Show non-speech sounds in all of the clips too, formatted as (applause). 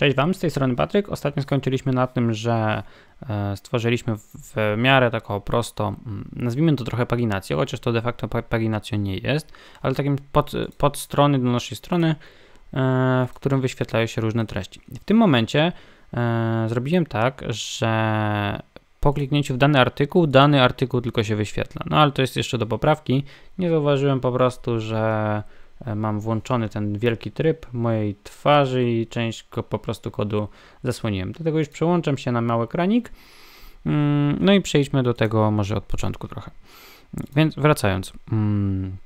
Cześć Wam, z tej strony Patryk. Ostatnio skończyliśmy na tym, że e, stworzyliśmy w miarę taką prosto, mm, nazwijmy to trochę paginację, chociaż to de facto paginacją nie jest, ale takim pod, pod strony do naszej strony, e, w którym wyświetlają się różne treści. W tym momencie e, zrobiłem tak, że po kliknięciu w dany artykuł, dany artykuł tylko się wyświetla. No ale to jest jeszcze do poprawki. Nie zauważyłem po prostu, że E, mam włączony ten wielki tryb mojej twarzy i część go po prostu kodu zasłoniłem. Dlatego już przełączam się na mały kranik. Mm, no i przejdźmy do tego może od początku trochę. Więc wracając. Mm,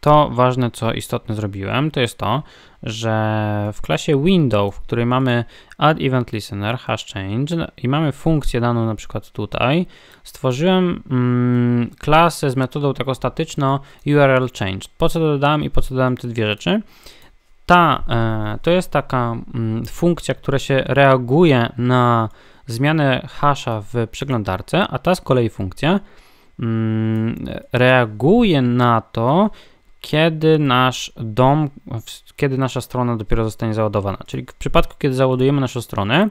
to ważne, co istotne zrobiłem, to jest to, że w klasie window, w której mamy add event listener, hash change i mamy funkcję daną na przykład tutaj, stworzyłem mm, klasę z metodą taką statyczną URL change. Po co dodałem i po co dodałem te dwie rzeczy? Ta, e, to jest taka mm, funkcja, która się reaguje na zmianę hasha w przeglądarce, a ta z kolei funkcja mm, reaguje na to, kiedy nasz dom, kiedy nasza strona dopiero zostanie załadowana. Czyli w przypadku, kiedy załadujemy naszą stronę,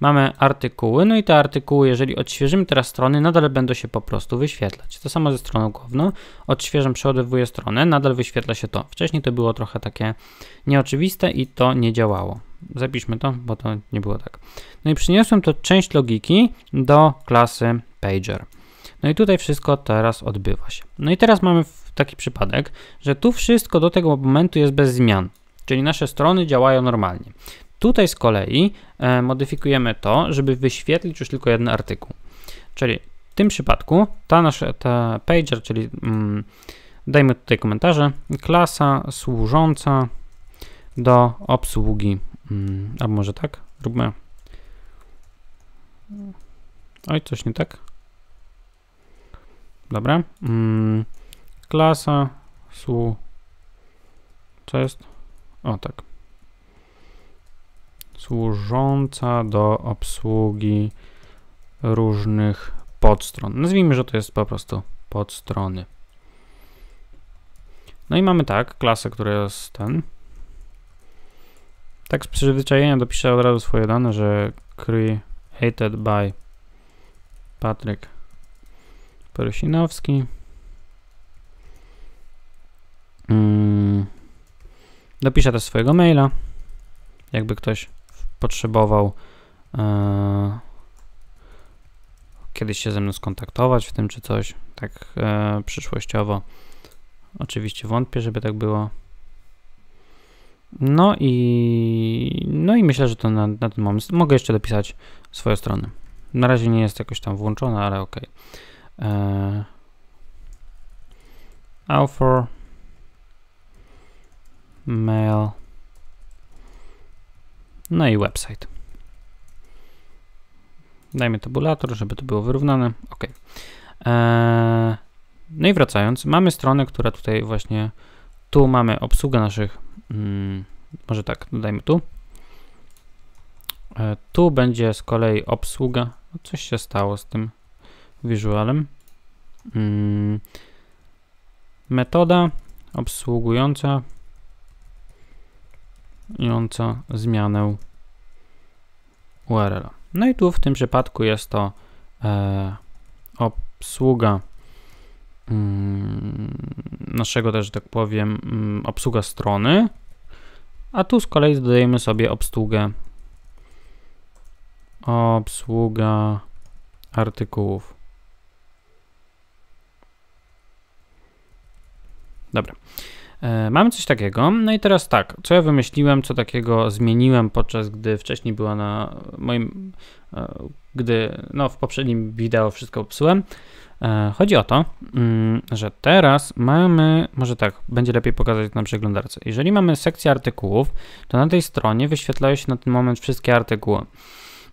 mamy artykuły, no i te artykuły, jeżeli odświeżymy teraz strony, nadal będą się po prostu wyświetlać. To samo ze stroną główną. Odświeżam, przeładowuję stronę, nadal wyświetla się to. Wcześniej to było trochę takie nieoczywiste i to nie działało. Zapiszmy to, bo to nie było tak. No i przyniosłem to część logiki do klasy Pager. No i tutaj wszystko teraz odbywa się. No i teraz mamy taki przypadek, że tu wszystko do tego momentu jest bez zmian, czyli nasze strony działają normalnie. Tutaj z kolei e, modyfikujemy to, żeby wyświetlić już tylko jeden artykuł. Czyli w tym przypadku ta nasza ta pager, czyli mm, dajmy tutaj komentarze, klasa służąca do obsługi, mm, albo może tak, róbmy. Oj, coś nie tak. Dobra. Mm, klasa su. Co jest? O tak. Służąca do obsługi różnych podstron. Nazwijmy, że to jest po prostu podstrony. No i mamy tak, klasę, która jest ten. Tak z przyzwyczajenia dopiszę od razu swoje dane, że created by Patrick. Perusinowski. Dopiszę mm. też swojego maila, jakby ktoś potrzebował e, kiedyś się ze mną skontaktować w tym czy coś, tak e, przyszłościowo. Oczywiście wątpię, żeby tak było. No i, no i myślę, że to na, na ten moment. Mogę jeszcze dopisać swoje strony. Na razie nie jest jakoś tam włączone, ale ok uh, e, author mail no i website dajmy tabulator, żeby to było wyrównane ok e, no i wracając, mamy stronę, która tutaj właśnie tu mamy obsługę naszych mm, może tak, dodajmy tu e, tu będzie z kolei obsługa. No, coś się stało z tym wizualem, mm. Metoda obsługująca zmianę URL. No i tu w tym przypadku jest to e, obsługa mm, naszego też, tak powiem, mm, obsługa strony, a tu z kolei dodajemy sobie obsługę obsługa artykułów. Dobra. E, mamy coś takiego. No i teraz tak, co ja wymyśliłem, co takiego zmieniłem, podczas gdy wcześniej była na moim, e, gdy no, w poprzednim wideo wszystko psułem. E, chodzi o to, mm, że teraz mamy, może tak, będzie lepiej pokazać na przeglądarce. Jeżeli mamy sekcję artykułów, to na tej stronie wyświetlają się na ten moment wszystkie artykuły.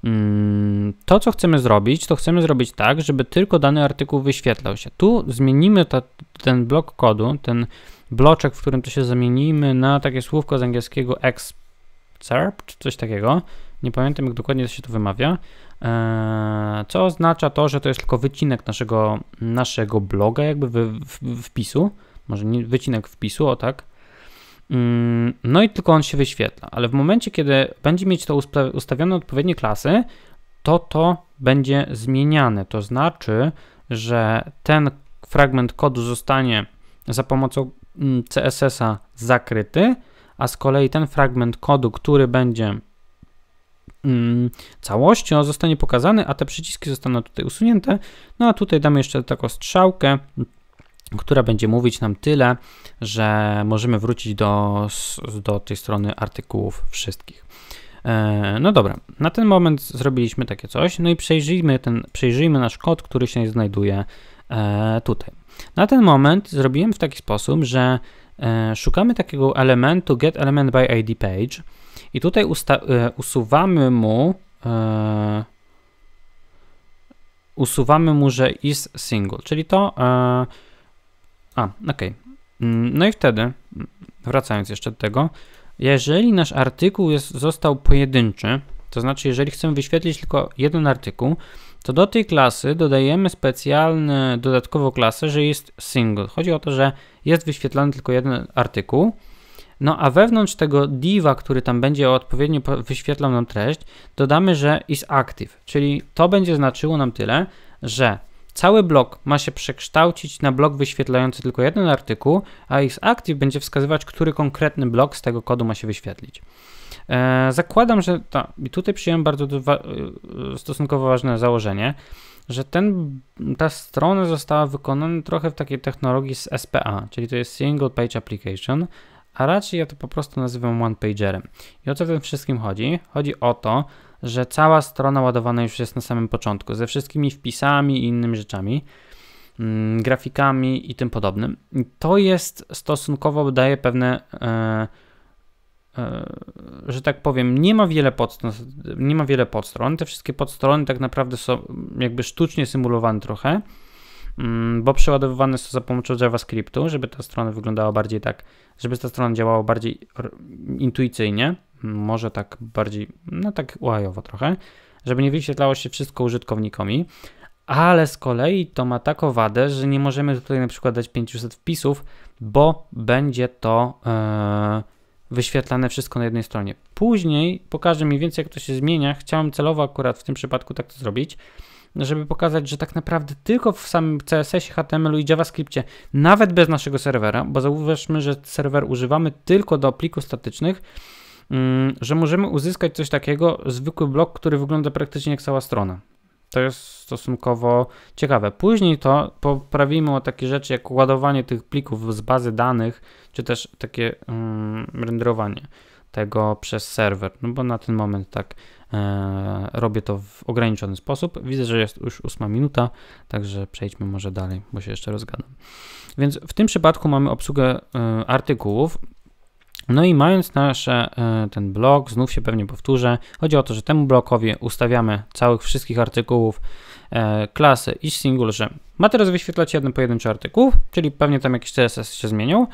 Mm, to, co chcemy zrobić, to chcemy zrobić tak, żeby tylko dany artykuł wyświetlał się. Tu zmienimy ta, ten blok kodu, ten bloczek, w którym to się zamienimy na takie słówko z angielskiego excerpt, czy coś takiego. Nie pamiętam, jak dokładnie to się to wymawia. Eee, co oznacza to, że to jest tylko wycinek naszego, naszego bloga, jakby w, w, wpisu. Może nie, wycinek wpisu, o tak. Mm, no i tylko on się wyświetla, ale w momencie, kiedy będzie mieć to ustawione odpowiednie klasy, to to będzie zmieniane. To znaczy, że ten fragment kodu zostanie za pomocą mm, CSS-a zakryty, a z kolei ten fragment kodu, który będzie mm, całością, zostanie pokazany, a te przyciski zostaną tutaj usunięte. No a tutaj damy jeszcze taką strzałkę, która będzie mówić nam tyle, że możemy wrócić do, do tej strony artykułów wszystkich. E, no dobra, na ten moment zrobiliśmy takie coś, no i przejrzyjmy, ten, przejrzyjmy nasz kod, który się znajduje e, tutaj. Na ten moment zrobiłem w taki sposób, że e, szukamy takiego elementu get element by ID page i tutaj usuwamy mu usuwamy mu, że is single, czyli to a, ok. Mm, no i wtedy, mm, wracając jeszcze do tego, jeżeli nasz artykuł jest, został pojedynczy, to znaczy jeżeli chcemy wyświetlić tylko jeden artykuł, to do tej klasy dodajemy specjalną dodatkową klasę, że jest single. Chodzi o to, że jest wyświetlany tylko jeden artykuł. No a wewnątrz tego diva, który tam będzie odpowiednio wyświetlał nam treść, dodamy, że is active, czyli to będzie znaczyło nam tyle, że Cały blok ma się przekształcić na blok wyświetlający tylko jeden artykuł, a ich active będzie wskazywać, który konkretny blok z tego kodu ma się wyświetlić. E, zakładam, że ta, i tutaj przyjąłem bardzo dwa, e, stosunkowo ważne założenie, że ten, ta strona została wykonana trochę w takiej technologii z SPA, czyli to jest Single Page Application, a raczej ja to po prostu nazywam one pagerem. I o co w tym wszystkim chodzi? Chodzi o to, że cała strona ładowana już jest na samym początku, ze wszystkimi wpisami i innymi rzeczami, mm, grafikami i tym podobnym. To jest stosunkowo, daje pewne, e, e, że tak powiem, nie ma, wiele podstron, nie ma wiele podstron. Te wszystkie podstrony tak naprawdę są jakby sztucznie symulowane trochę, mm, bo przeładowywane są za pomocą JavaScriptu, żeby ta strona wyglądała bardziej tak, żeby ta strona działała bardziej intuicyjnie, może tak bardziej, no tak łajowo trochę, żeby nie wyświetlało się wszystko użytkownikomi, ale z kolei to ma taką wadę, że nie możemy tutaj na przykład dać 500 wpisów, bo będzie to yy, wyświetlane wszystko na jednej stronie. Później pokażę mi więcej, jak to się zmienia. Chciałem celowo akurat w tym przypadku tak to zrobić, żeby pokazać, że tak naprawdę tylko w samym CSS, HTML i JavaScriptie, nawet bez naszego serwera, bo zauważmy, że serwer używamy tylko do plików statycznych, Mm, że możemy uzyskać coś takiego, zwykły blok, który wygląda praktycznie jak cała strona. To jest stosunkowo ciekawe. Później to poprawimy o takie rzeczy jak ładowanie tych plików z bazy danych, czy też takie um, renderowanie tego przez serwer, no bo na ten moment tak e, robię to w ograniczony sposób. Widzę, że jest już 8 minuta, także przejdźmy może dalej, bo się jeszcze rozgadam. Więc w tym przypadku mamy obsługę e, artykułów. No i mając nasz e, ten blok, znów się pewnie powtórzę, chodzi o to, że temu blokowi ustawiamy całych wszystkich artykułów e, klasy i single, że ma teraz wyświetlać jeden pojedynczy artykuł, czyli pewnie tam jakiś CSS się zmienił.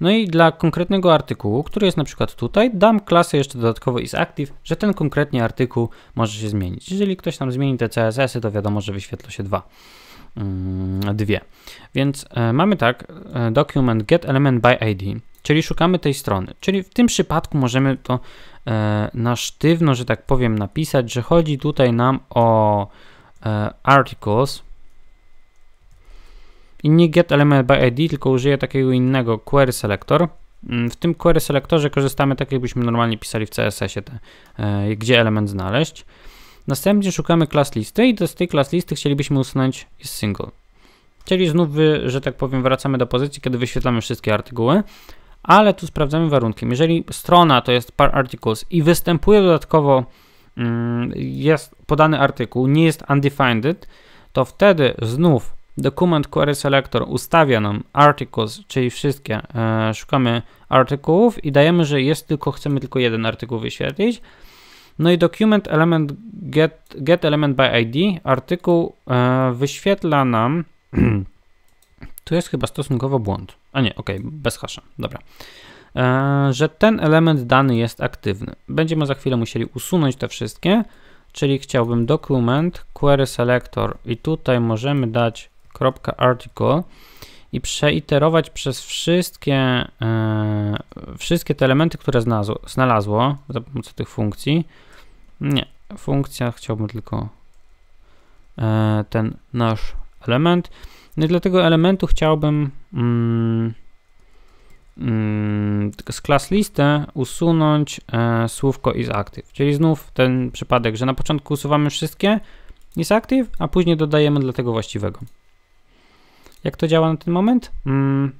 No i dla konkretnego artykułu, który jest na przykład tutaj, dam klasę jeszcze dodatkowo active, że ten konkretnie artykuł może się zmienić. Jeżeli ktoś tam zmieni te CSS-y, to wiadomo, że wyświetla się dwa mm, dwie. Więc e, mamy tak, document get element by id czyli szukamy tej strony. Czyli w tym przypadku możemy to e, na sztywno, że tak powiem, napisać, że chodzi tutaj nam o e, articles i nie get element by id, tylko użyję takiego innego query selector. Mm, w tym query selectorze korzystamy tak, jakbyśmy normalnie pisali w CSS-ie, e, gdzie element znaleźć. Następnie szukamy klas listy i z tej klas listy chcielibyśmy usunąć is single. Czyli znów, że tak powiem, wracamy do pozycji, kiedy wyświetlamy wszystkie artykuły ale tu sprawdzamy warunkiem. Jeżeli strona to jest par articles i występuje dodatkowo, mm, jest podany artykuł, nie jest undefined, to wtedy znów dokument query selector ustawia nam articles, czyli wszystkie, e, szukamy artykułów i dajemy, że jest tylko, chcemy tylko jeden artykuł wyświetlić. No i document element get, get element by ID, artykuł e, wyświetla nam (clears throat) Tu jest chyba stosunkowo błąd. A nie, ok, bez hasza, dobra. E, że ten element dany jest aktywny. Będziemy za chwilę musieli usunąć te wszystkie, czyli chciałbym dokument, query selector i tutaj możemy dać .article i przeiterować przez wszystkie, e, wszystkie te elementy, które znalazło, znalazło za pomocą tych funkcji. Nie, funkcja chciałbym tylko e, ten nasz element no i dla tego elementu chciałbym mm, mm, z class listę usunąć e, słówko is active, czyli znów ten przypadek, że na początku usuwamy wszystkie is active, a później dodajemy dla tego właściwego. Jak to działa na ten moment? Mm,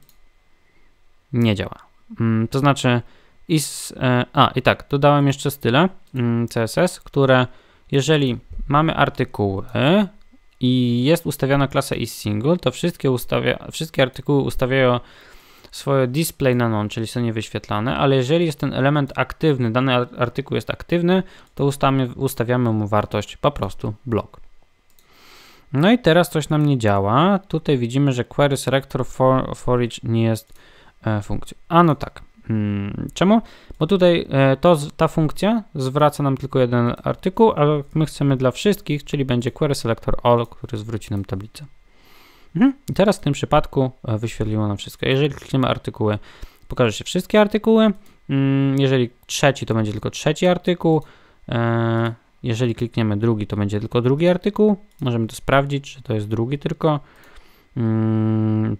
nie działa. Mm, to znaczy is, e, a i tak, dodałem jeszcze style mm, CSS, które jeżeli mamy artykuły, i jest ustawiona klasa isSingle, to wszystkie, ustawia, wszystkie artykuły ustawiają swoje display na non, czyli są niewyświetlane, ale jeżeli jest ten element aktywny, dany artykuł jest aktywny, to ustawiamy, ustawiamy mu wartość po prostu blok. No i teraz coś nam nie działa. Tutaj widzimy, że query selector for, for each nie jest e, funkcją. A no tak, Hmm, czemu? Bo tutaj e, to, ta funkcja zwraca nam tylko jeden artykuł, ale my chcemy dla wszystkich, czyli będzie query selector all, który zwróci nam tablicę. Mhm. I teraz w tym przypadku e, wyświetliło nam wszystko. Jeżeli klikniemy artykuły, pokaże się wszystkie artykuły. Mm, jeżeli trzeci, to będzie tylko trzeci artykuł. E, jeżeli klikniemy drugi, to będzie tylko drugi artykuł. Możemy to sprawdzić, czy to jest drugi tylko. Mm,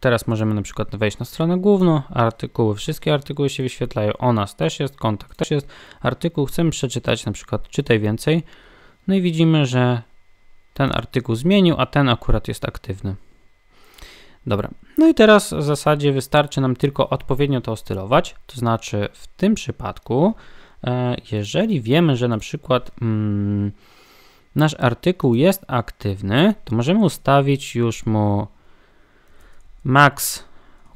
Teraz możemy na przykład wejść na stronę główną, artykuły, wszystkie artykuły się wyświetlają, o nas też jest, kontakt też jest, artykuł chcemy przeczytać, na przykład czytaj więcej, no i widzimy, że ten artykuł zmienił, a ten akurat jest aktywny. Dobra, no i teraz w zasadzie wystarczy nam tylko odpowiednio to ostylować, to znaczy w tym przypadku, e, jeżeli wiemy, że na przykład mm, nasz artykuł jest aktywny, to możemy ustawić już mu max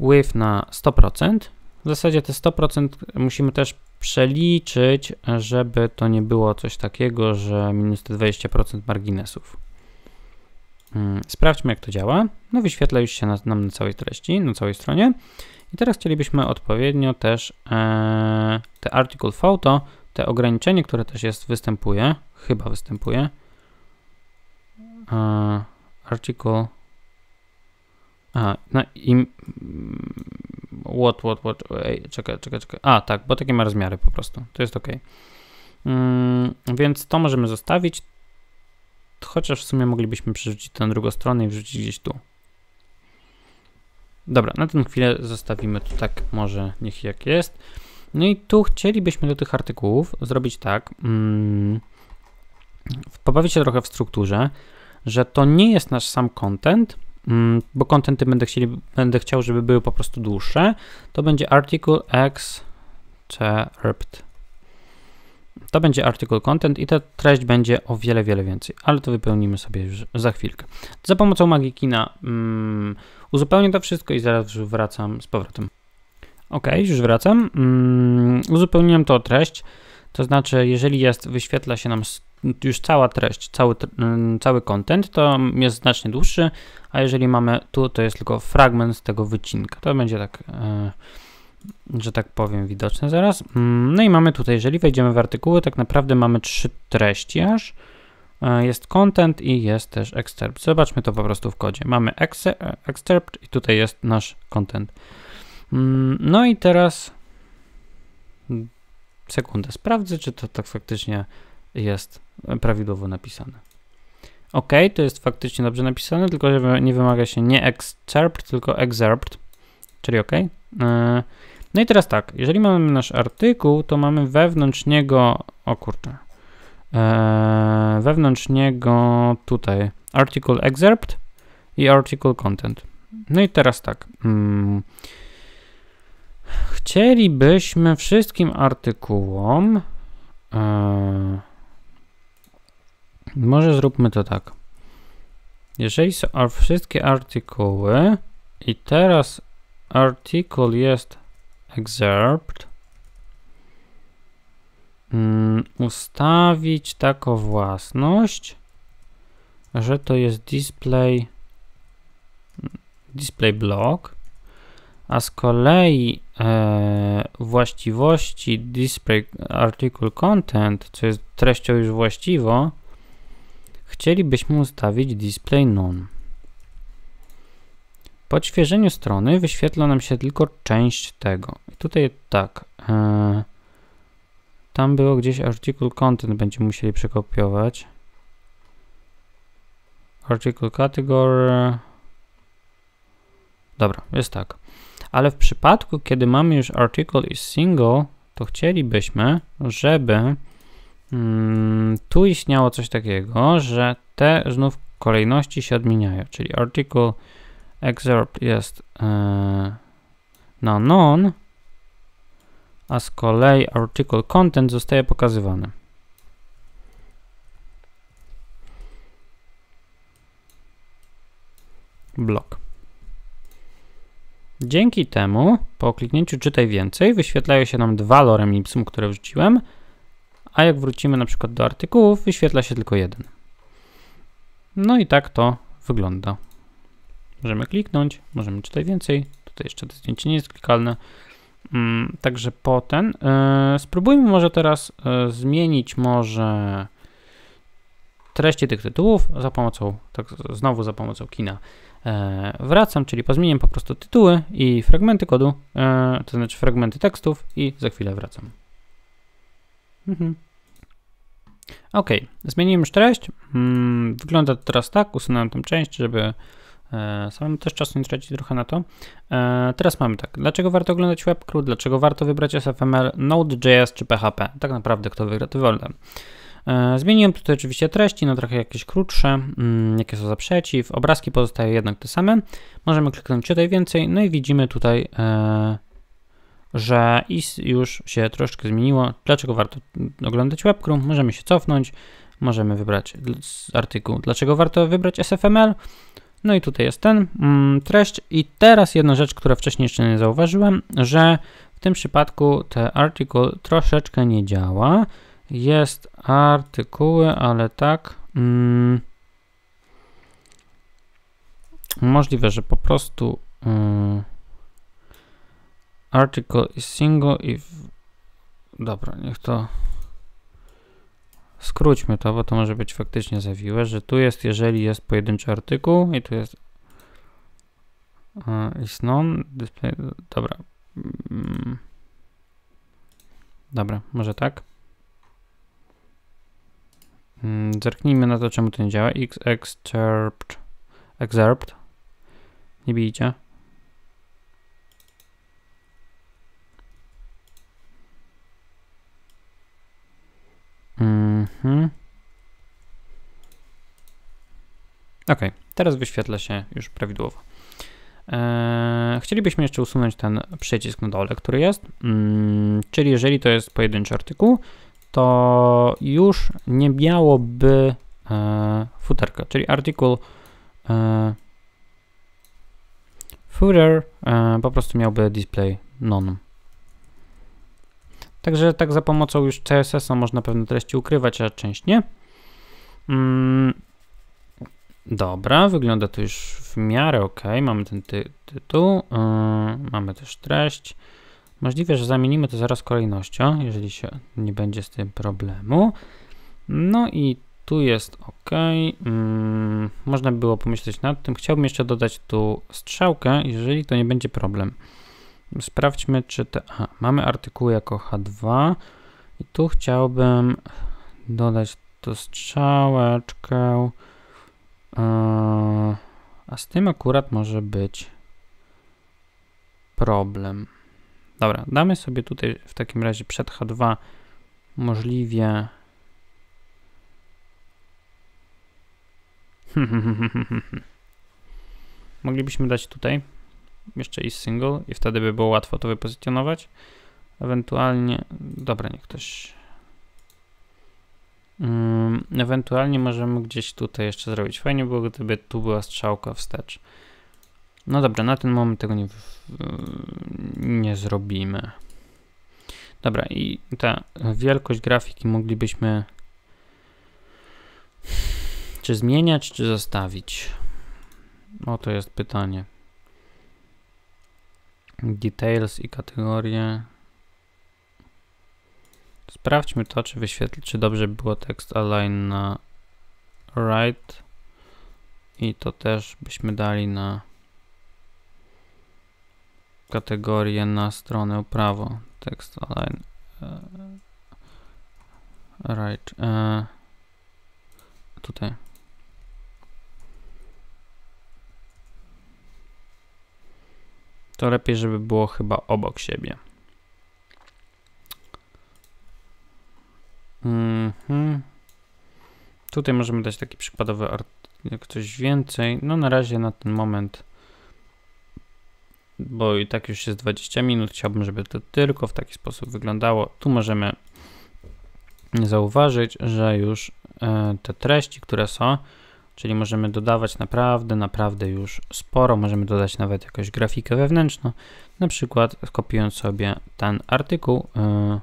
width na 100%. W zasadzie te 100% musimy też przeliczyć, żeby to nie było coś takiego, że minus te 20% marginesów. Mm, sprawdźmy, jak to działa. No wyświetla już się nam na całej treści, na całej stronie. I teraz chcielibyśmy odpowiednio też e, te article photo, te ograniczenie, które też jest, występuje, chyba występuje. E, article a, no i... What, what, what... Ej, czekaj, czekaj, czekaj. A, tak, bo takie ma rozmiary po prostu. To jest ok. Mm, więc to możemy zostawić. Chociaż w sumie moglibyśmy przerzucić to na drugą stronę i wrzucić gdzieś tu. Dobra, na tę chwilę zostawimy to tak może niech jak jest. No i tu chcielibyśmy do tych artykułów zrobić tak, mm, pobawić się trochę w strukturze, że to nie jest nasz sam content, Mm, bo kontenty będę, chcieli, będę chciał, żeby były po prostu dłuższe, to będzie article excerpt. To będzie artykuł content i ta treść będzie o wiele, wiele więcej, ale to wypełnimy sobie już za chwilkę. Za pomocą Magikina mm, uzupełnię to wszystko i zaraz już wracam z powrotem. Ok, już wracam. Mm, uzupełniłem to treść, to znaczy jeżeli jest, wyświetla się nam już cała treść, cały, mm, cały content, to jest znacznie dłuższy, a jeżeli mamy tu, to jest tylko fragment z tego wycinka. To będzie tak, e, że tak powiem, widoczne zaraz. Mm, no i mamy tutaj, jeżeli wejdziemy w artykuły, tak naprawdę mamy trzy treści aż. E, jest content i jest też excerpt. Zobaczmy to po prostu w kodzie. Mamy e, excerpt i tutaj jest nasz content. Mm, no i teraz sekundę sprawdzę, czy to tak faktycznie jest prawidłowo napisane. OK, to jest faktycznie dobrze napisane, tylko że nie wymaga się nie excerpt, tylko excerpt, czyli OK. E, no i teraz tak, jeżeli mamy nasz artykuł, to mamy wewnątrz niego, o kurczę, e, wewnątrz niego tutaj article excerpt i article content. No i teraz tak. Mm, chcielibyśmy wszystkim artykułom. E, może zróbmy to tak. Jeżeli są wszystkie artykuły i teraz artykuł jest excerpt, mm, ustawić taką własność, że to jest display display block, a z kolei e, właściwości display article content, co jest treścią już właściwą, chcielibyśmy ustawić display none. Po odświeżeniu strony wyświetla nam się tylko część tego. I tutaj tak, e, tam było gdzieś article content, będziemy musieli przekopiować. Article category. Dobra, jest tak. Ale w przypadku, kiedy mamy już article is single, to chcielibyśmy, żeby Mm, tu istniało coś takiego, że te znów kolejności się odmieniają, czyli article excerpt jest yy, na non, a z kolei article content zostaje pokazywany. Blok. Dzięki temu po kliknięciu czytaj więcej wyświetlają się nam dwa lorem ipsum, które wrzuciłem, a jak wrócimy na przykład do artykułów, wyświetla się tylko jeden. No i tak to wygląda. Możemy kliknąć, możemy czytać więcej. Tutaj jeszcze to zdjęcie nie jest klikalne. Mm, także po ten. Yy, e, spróbujmy może teraz yy, zmienić może treści tych tytułów za pomocą, tak znowu za pomocą kina. E, wracam, czyli pozmieniam po prostu tytuły i fragmenty kodu, to znaczy fragmenty tekstów i za chwilę wracam. Mhm. Ok, zmieniłem już treść. Mm, wygląda to teraz tak, usunąłem tę część, żeby e, samemu też czasu nie tracić trochę na to. E, teraz mamy tak, dlaczego warto oglądać WebCrew, dlaczego warto wybrać SFML, Node.js czy PHP. Tak naprawdę kto wygra, to wolę. E, zmieniłem tutaj oczywiście treści na trochę jakieś krótsze, mm, jakie są za przeciw, obrazki pozostają jednak te same. Możemy kliknąć tutaj więcej, no i widzimy tutaj że IS już się troszkę zmieniło. Dlaczego warto oglądać WebCrew? Możemy się cofnąć, możemy wybrać artykuł. Dlaczego warto wybrać SFML? No i tutaj jest ten mm, treść. I teraz jedna rzecz, która wcześniej jeszcze nie zauważyłem, że w tym przypadku ten artykuł troszeczkę nie działa. Jest artykuły, ale tak. Mm, możliwe, że po prostu. Y, Article is single if... Dobra, niech to... Skróćmy to, bo to może być faktycznie zawiłe, że tu jest, jeżeli jest pojedynczy artykuł i tu jest uh, is non, display, dobra. Mm. Dobra, może tak. Mm, zerknijmy na to, czemu to nie działa. X excerpt, excerpt. Nie bijcie. Mhm. Ok, teraz wyświetla się już prawidłowo. Eee, chcielibyśmy jeszcze usunąć ten przycisk na dole, który jest, mm, czyli jeżeli to jest pojedynczy artykuł, to już nie miałoby e, futerka, czyli artykuł e, footer e, po prostu miałby display none. Także tak za pomocą już CSS-a można pewne treści ukrywać, a część nie. Mm. Dobra, wygląda to już w miarę ok. Mamy ten ty tytuł, yy, mamy też treść. Możliwe, że zamienimy to zaraz kolejnością, jeżeli się nie będzie z tym problemu. No i tu jest ok. Yy, mm. można by było pomyśleć nad tym. Chciałbym jeszcze dodać tu strzałkę, jeżeli to nie będzie problem. Sprawdźmy, czy te... Aha, mamy artykuły jako H2 i tu chciałbym dodać to strzałeczkę. E, a z tym akurat może być problem. Dobra, damy sobie tutaj w takim razie przed H2 możliwie (laughs) Moglibyśmy dać tutaj jeszcze i single i wtedy by było łatwo to wypozycjonować. Ewentualnie, dobra, niech ktoś... Mm, ewentualnie możemy gdzieś tutaj jeszcze zrobić. Fajnie było, gdyby tu była strzałka wstecz. No dobra, na ten moment tego nie, nie zrobimy. Dobra, i ta wielkość grafiki moglibyśmy czy zmieniać, czy zostawić? O, to jest pytanie details i kategorie. Sprawdźmy to, czy wyświetli, czy dobrze było tekst align na right i to też byśmy dali na kategorię na stronę prawo tekst align e, right e, tutaj to lepiej, żeby było chyba obok siebie. Mhm. Tutaj możemy dać taki przykładowy jak coś więcej. No na razie na ten moment, bo i tak już jest 20 minut, chciałbym, żeby to tylko w taki sposób wyglądało. Tu możemy zauważyć, że już e, te treści, które są, Czyli możemy dodawać naprawdę, naprawdę już sporo. Możemy dodać nawet jakąś grafikę wewnętrzną. Na przykład kopiując sobie ten artykuł, e,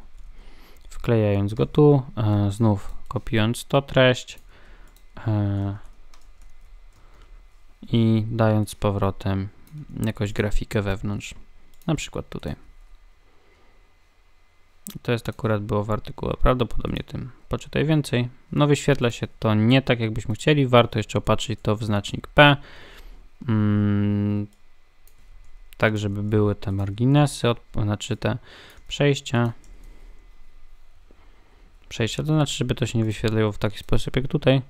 wklejając go tu, e, znów kopiując to treść e, i dając z powrotem jakąś grafikę wewnątrz. Na przykład tutaj. To jest akurat było w artykule, prawdopodobnie tym. Poczytaj więcej. No wyświetla się to nie tak, jakbyśmy chcieli. Warto jeszcze opatrzyć to w znacznik P. Mm, tak, żeby były te marginesy, od, znaczy te przejścia. Przejścia, to znaczy, żeby to się nie wyświetlało w taki sposób jak tutaj.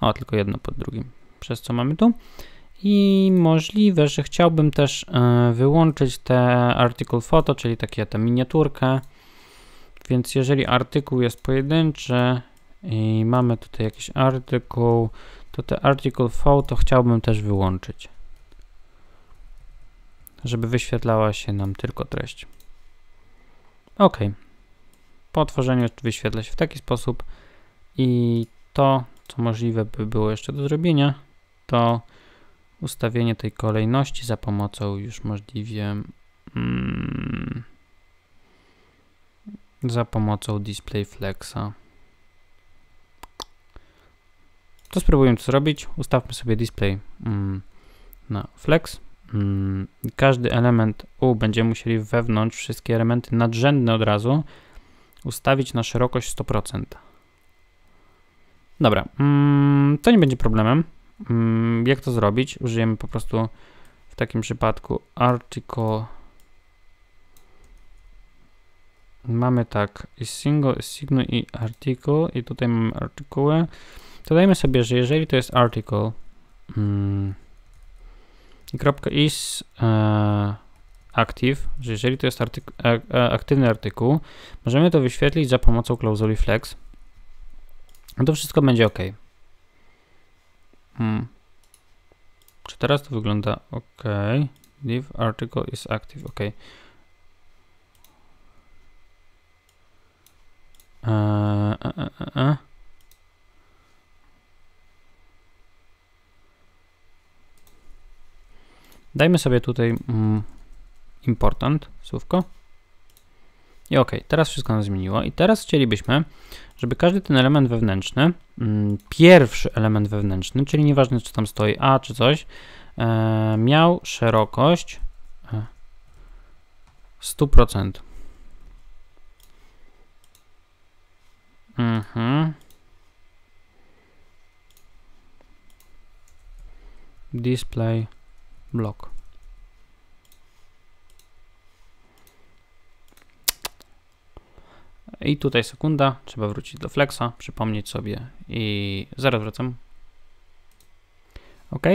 O, tylko jedno pod drugim. Przez co mamy tu. I możliwe, że chciałbym też y, wyłączyć te article photo, czyli takie tę miniaturkę więc jeżeli artykuł jest pojedynczy i mamy tutaj jakiś artykuł, to te article V to chciałbym też wyłączyć, żeby wyświetlała się nam tylko treść. OK. Po otworzeniu wyświetla się w taki sposób i to, co możliwe by było jeszcze do zrobienia, to ustawienie tej kolejności za pomocą już możliwie mm, za pomocą display flexa. To spróbujemy to zrobić. Ustawmy sobie display mm, na flex. Mm, każdy element U będziemy musieli wewnątrz wszystkie elementy nadrzędne od razu ustawić na szerokość 100%. Dobra, mm, to nie będzie problemem. Mm, jak to zrobić? Użyjemy po prostu w takim przypadku article mamy tak, is single, is signo i article i tutaj mamy artykuły, to dajmy sobie, że jeżeli to jest article mm, i kropka is e, active, że jeżeli to jest e, e, aktywny artykuł, możemy to wyświetlić za pomocą klauzuli flex. No to wszystko będzie ok. Hmm. Czy teraz to wygląda ok? Leave article is active, ok. Eee, Dajmy sobie tutaj mm, important słówko. I ok, teraz wszystko nam zmieniło. I teraz chcielibyśmy, żeby każdy ten element wewnętrzny, mm, pierwszy element wewnętrzny, czyli nieważne czy tam stoi A czy coś, e, miał szerokość 100%. Mhm. Display block. I tutaj sekunda, trzeba wrócić do flexa, przypomnieć sobie i zaraz wracam. OK.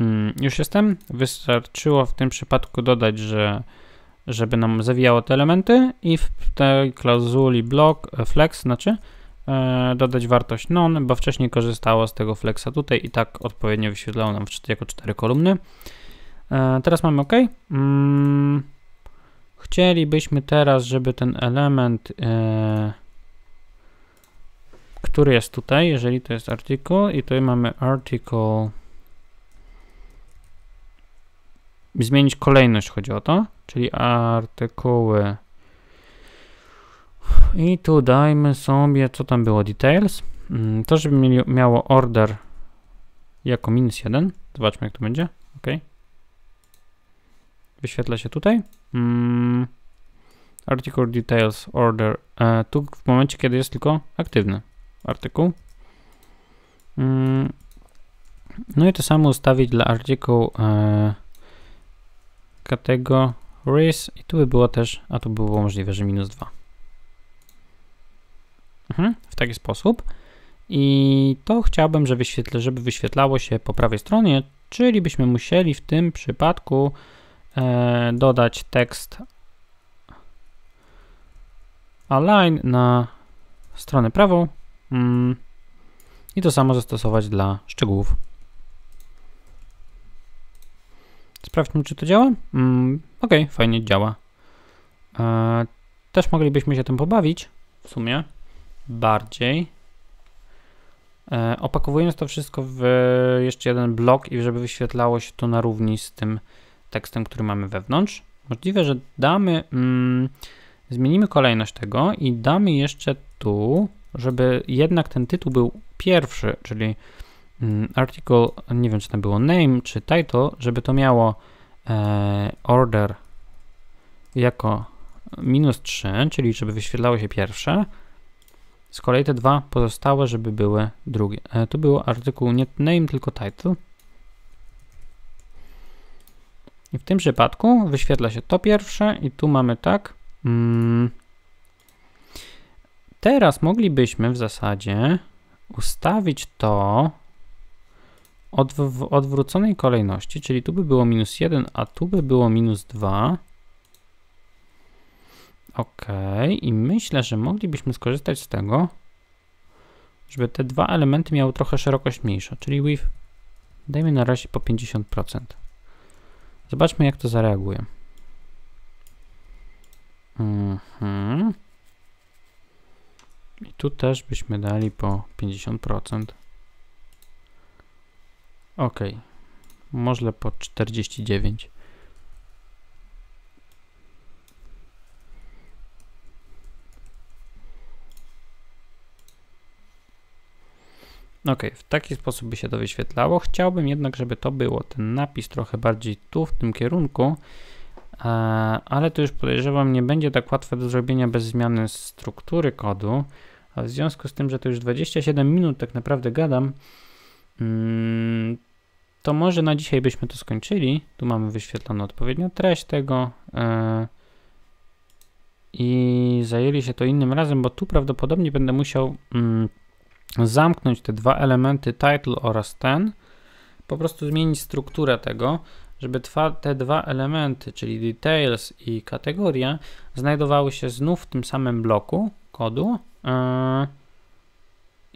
Mm, już jestem. Wystarczyło w tym przypadku dodać, że żeby nam zawijało te elementy i w tej klauzuli block e, flex, znaczy e, dodać wartość non, bo wcześniej korzystało z tego flexa tutaj i tak odpowiednio wyświetlało nam jako cztery kolumny. E, teraz mamy OK. Mm, chcielibyśmy teraz, żeby ten element, który jest tutaj, jeżeli to jest artykuł i tutaj mamy article zmienić kolejność, chodzi o to, czyli artykuły. I tu dajmy sobie, co tam było, details. Mm, to, żeby mieli, miało order jako minus 1. Zobaczmy, jak to będzie. OK. Wyświetla się tutaj. Mm. Article details order. E, tu w momencie, kiedy jest tylko aktywny artykuł. Mm. No i to samo ustawić dla artykułu. E, categories i tu by było też, a tu by było możliwe, że minus 2. Mhm, w taki sposób. I to chciałbym, żeby, wyświetla, żeby wyświetlało się po prawej stronie, czyli byśmy musieli w tym przypadku e, dodać tekst align na stronę prawą mm, i to samo zastosować dla szczegółów. Sprawdźmy, czy to działa. Mm, ok, fajnie działa. E, też moglibyśmy się tym pobawić w sumie bardziej. E, opakowując to wszystko w jeszcze jeden blok i żeby wyświetlało się to na równi z tym tekstem, który mamy wewnątrz. Możliwe, że damy, mm, zmienimy kolejność tego i damy jeszcze tu, żeby jednak ten tytuł był pierwszy, czyli Mm, article, nie wiem czy tam było name czy title, żeby to miało e, order jako minus 3, czyli żeby wyświetlało się pierwsze. Z kolei te dwa pozostałe, żeby były drugie. E, było artykuł nie name, tylko title. I w tym przypadku wyświetla się to pierwsze i tu mamy tak. Mm, teraz moglibyśmy w zasadzie ustawić to odw w odwróconej kolejności, czyli tu by było minus 1, a tu by było minus 2. Ok, i myślę, że moglibyśmy skorzystać z tego, żeby te dwa elementy miały trochę szerokość mniejsza, czyli width dajmy na razie po 50%. Zobaczmy, jak to zareaguje. Mhm. I tu też byśmy dali po 50%. Ok, może po 49. Ok, w taki sposób by się to wyświetlało. Chciałbym jednak, żeby to było ten napis trochę bardziej tu, w tym kierunku, e, ale to już podejrzewam nie będzie tak łatwe do zrobienia bez zmiany struktury kodu. A w związku z tym, że to już 27 minut tak naprawdę gadam, mm, to może na dzisiaj byśmy to skończyli. Tu mamy wyświetloną odpowiednią treść tego. E, I zajęli się to innym razem, bo tu prawdopodobnie będę musiał mm, zamknąć te dwa elementy title oraz ten. Po prostu zmienić strukturę tego, żeby te dwa elementy, czyli details i kategoria, znajdowały się znów w tym samym bloku kodu. E,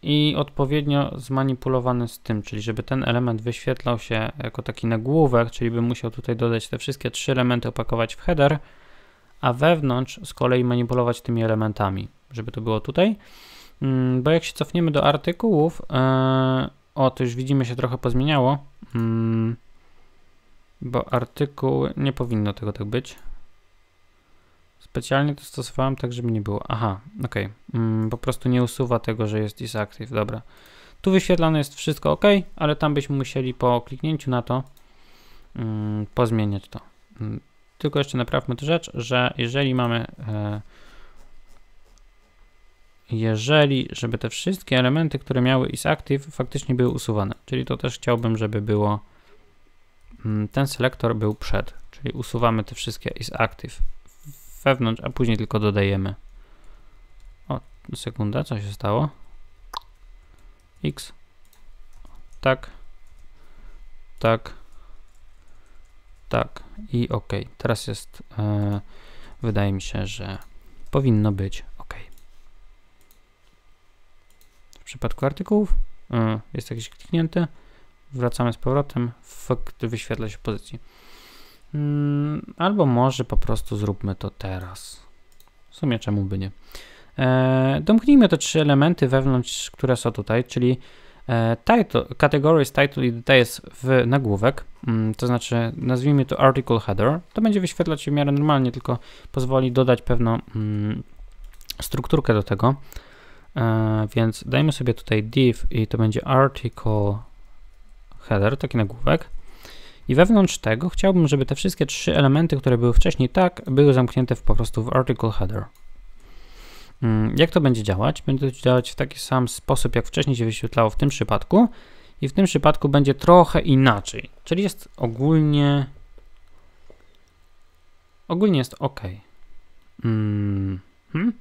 i odpowiednio zmanipulowany z tym, czyli żeby ten element wyświetlał się jako taki nagłówek, czyli bym musiał tutaj dodać te wszystkie trzy elementy, opakować w header, a wewnątrz z kolei manipulować tymi elementami, żeby to było tutaj. Mm, bo jak się cofniemy do artykułów, e, o, to już widzimy się trochę pozmieniało, mm, bo artykuł, nie powinno tego tak być, Specjalnie to stosowałem tak, żeby nie było. Aha, ok. Mm, po prostu nie usuwa tego, że jest disactive. Dobra. Tu wyświetlane jest wszystko ok, ale tam byśmy musieli po kliknięciu na to mm, pozmieniać to. Mm, tylko jeszcze naprawmy tę rzecz, że jeżeli mamy e, jeżeli, żeby te wszystkie elementy, które miały isActive faktycznie były usuwane, czyli to też chciałbym, żeby było mm, ten selektor był przed, czyli usuwamy te wszystkie isActive wewnątrz, a później tylko dodajemy. O, sekunda, co się stało? X. Tak. Tak. Tak. I OK. Teraz jest, e, wydaje mi się, że powinno być OK. W przypadku artykułów e, jest jakiś kliknięty. Wracamy z powrotem. Fakt wyświetla się w pozycji. Mm, albo może po prostu zróbmy to teraz. W sumie czemu by nie. E, domknijmy te trzy elementy wewnątrz, które są tutaj, czyli e, title, categories, title i data jest w nagłówek, mm, to znaczy nazwijmy to article header. To będzie wyświetlać się w miarę normalnie, tylko pozwoli dodać pewną mm, strukturkę do tego. E, więc dajmy sobie tutaj div i to będzie article header, taki nagłówek. I wewnątrz tego chciałbym, żeby te wszystkie trzy elementy, które były wcześniej tak, były zamknięte w, po prostu w article header. Mm, jak to będzie działać? Będzie to działać w taki sam sposób, jak wcześniej się wyświetlało w tym przypadku. I w tym przypadku będzie trochę inaczej. Czyli jest ogólnie... Ogólnie jest ok. Mm, hmm.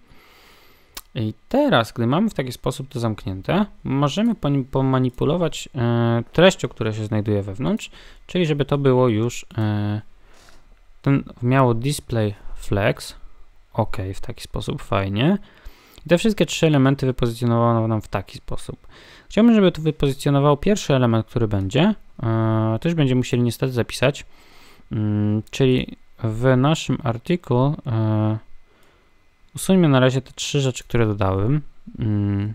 I teraz, gdy mamy w taki sposób to zamknięte, możemy pomanipulować e, treścią, która się znajduje wewnątrz, czyli żeby to było już e, ten, miało display flex, ok, w taki sposób, fajnie. I te wszystkie trzy elementy wypozycjonowano nam w taki sposób. Chciałbym, żeby tu wypozycjonował pierwszy element, który będzie. E, też będziemy musieli niestety zapisać, mm, czyli w naszym artykule Usuńmy na razie te trzy rzeczy, które dodałem. Hmm.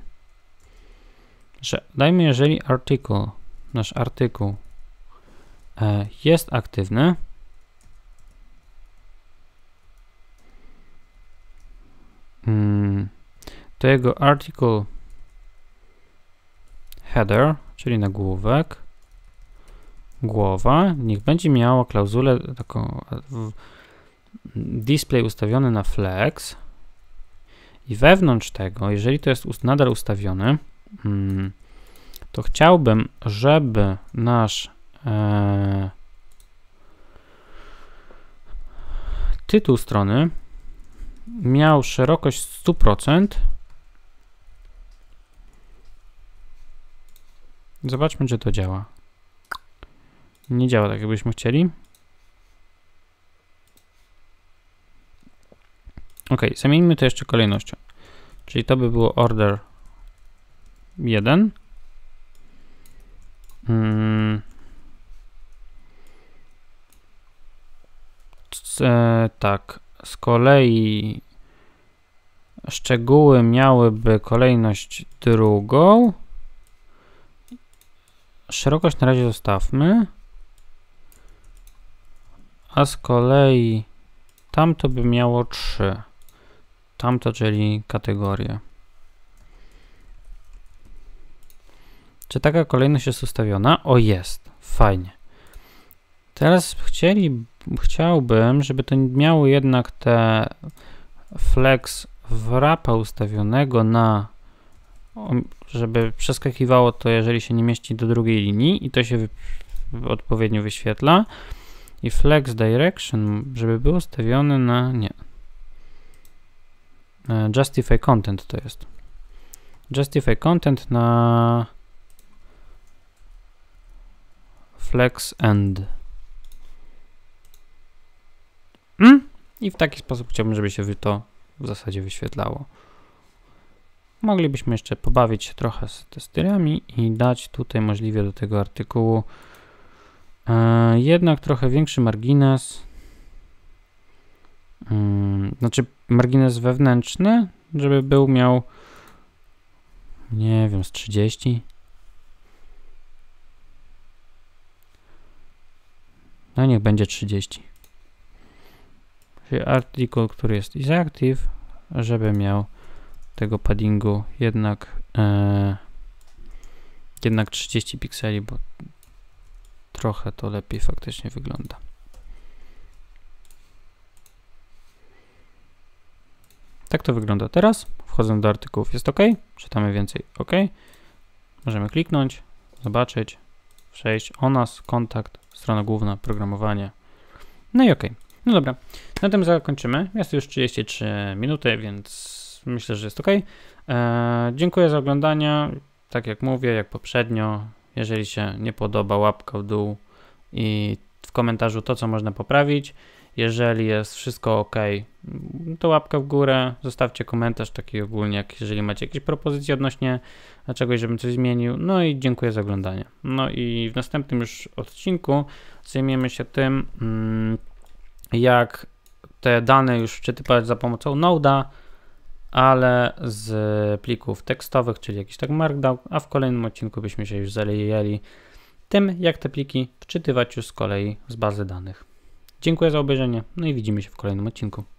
Że dajmy, jeżeli artykuł, nasz artykuł e, jest aktywny, hmm, to jego article header, czyli nagłówek, głowa, niech będzie miała klauzulę taką display ustawiony na flex, i wewnątrz tego, jeżeli to jest nadal ustawione, mm, to chciałbym, żeby nasz e, tytuł strony miał szerokość 100%. Zobaczmy, czy to działa. Nie działa tak, jakbyśmy chcieli. Ok, zamienimy to jeszcze kolejnością. Czyli to by było order 1. Hmm. tak, z kolei szczegóły miałyby kolejność drugą. Szerokość na razie zostawmy. A z kolei tam to by miało 3 tamto, czyli kategorie. Czy taka kolejność jest ustawiona? O, jest. Fajnie. Teraz chcieli, chciałbym, żeby to miało jednak te flex wrapa ustawionego na żeby przeskakiwało to, jeżeli się nie mieści do drugiej linii i to się odpowiednio wyświetla. I flex direction, żeby było ustawiony na nie, E, justify content to jest. Justify content na flex end. Mm? I w taki sposób chciałbym, żeby się to w zasadzie wyświetlało. Moglibyśmy jeszcze pobawić się trochę z testerami i dać tutaj możliwie do tego artykułu e, jednak trochę większy margines Hmm, znaczy margines wewnętrzny, żeby był miał nie wiem, z 30. No niech będzie 30. Czyli artykuł, który jest active, żeby miał tego paddingu jednak e, jednak 30 pikseli, bo trochę to lepiej faktycznie wygląda. to wygląda teraz. Wchodząc do artykułów jest OK. Czytamy więcej OK. Możemy kliknąć, zobaczyć, przejść o nas, kontakt, strona główna, programowanie. No i OK. No dobra, na tym zakończymy. Jest już 33 minuty, więc myślę, że jest OK. Eee, dziękuję za oglądanie. Tak jak mówię, jak poprzednio, jeżeli się nie podoba, łapka w dół i w komentarzu to, co można poprawić. Jeżeli jest wszystko ok, to łapkę w górę, zostawcie komentarz taki ogólnie, jak jeżeli macie jakieś propozycje odnośnie czegoś, żebym coś zmienił. No i dziękuję za oglądanie. No i w następnym już odcinku zajmiemy się tym, mm, jak te dane już wczytywać za pomocą Node'a, ale z plików tekstowych, czyli jakiś tak markdown, a w kolejnym odcinku byśmy się już zalejeli tym, jak te pliki wczytywać już z kolei z bazy danych. Dziękuję za obejrzenie, no i widzimy się w kolejnym odcinku.